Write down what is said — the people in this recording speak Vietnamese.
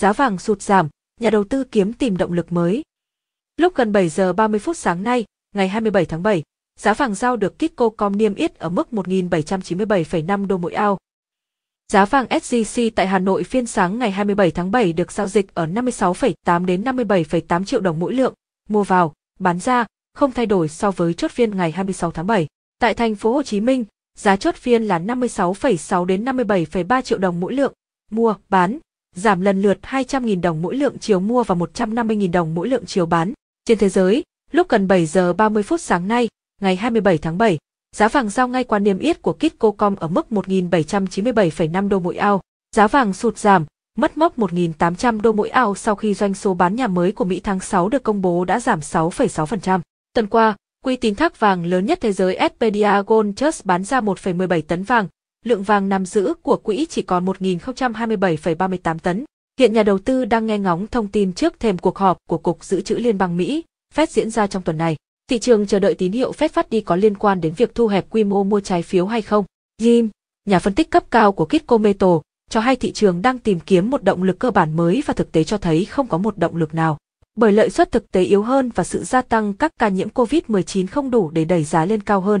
giá vàng sụt giảm, nhà đầu tư kiếm tìm động lực mới. Lúc gần 7 giờ 30 phút sáng nay, ngày 27 tháng 7, giá vàng giao được Kitcomcom niêm yết ở mức 1.797,5 đô mỗi ao. Giá vàng SJC tại Hà Nội phiên sáng ngày 27 tháng 7 được giao dịch ở 56,8 đến 57,8 triệu đồng mỗi lượng, mua vào, bán ra, không thay đổi so với chốt phiên ngày 26 tháng 7. Tại thành phố Hồ Chí Minh, giá chốt phiên là 56,6 đến 57,3 triệu đồng mỗi lượng, mua, bán, giảm lần lượt 200.000 đồng mỗi lượng chiều mua và 150.000 đồng mỗi lượng chiều bán. Trên thế giới, lúc gần 7 giờ 30 phút sáng nay, ngày 27 tháng 7, giá vàng giao ngay qua niêm yết của Kitcocom ở mức 1.797,5 đô mỗi ao. Giá vàng sụt giảm, mất mốc 1.800 đô mỗi ao sau khi doanh số bán nhà mới của Mỹ tháng 6 được công bố đã giảm 6,6%. Tuần qua, quy tín thác vàng lớn nhất thế giới Expedia Gold Trust bán ra 1,17 tấn vàng, lượng vàng nằm giữ của quỹ chỉ còn 1.027,38 tấn. Hiện nhà đầu tư đang nghe ngóng thông tin trước thềm cuộc họp của Cục Dự trữ Liên bang Mỹ, Fed diễn ra trong tuần này. Thị trường chờ đợi tín hiệu Fed phát đi có liên quan đến việc thu hẹp quy mô mua trái phiếu hay không. Jim, nhà phân tích cấp cao của Kitco Metal, cho hay thị trường đang tìm kiếm một động lực cơ bản mới và thực tế cho thấy không có một động lực nào. Bởi lợi suất thực tế yếu hơn và sự gia tăng các ca nhiễm COVID-19 không đủ để đẩy giá lên cao hơn.